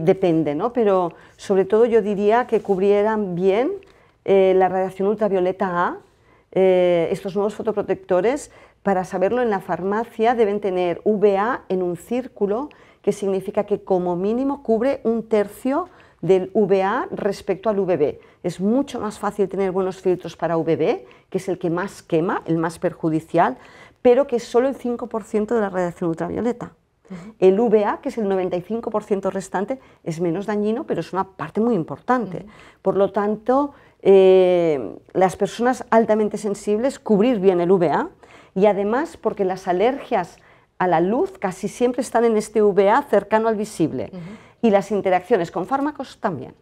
Depende, ¿no? Pero sobre todo yo diría que cubrieran bien eh, la radiación ultravioleta A, eh, estos nuevos fotoprotectores, para saberlo en la farmacia deben tener VA en un círculo, que significa que como mínimo cubre un tercio del VA respecto al VB. Es mucho más fácil tener buenos filtros para VB, que es el que más quema, el más perjudicial, pero que es solo el 5% de la radiación ultravioleta el VA, que es el 95% restante, es menos dañino, pero es una parte muy importante. Por lo tanto, eh, las personas altamente sensibles, cubrir bien el VA y además porque las alergias a la luz casi siempre están en este VA cercano al visible y las interacciones con fármacos también.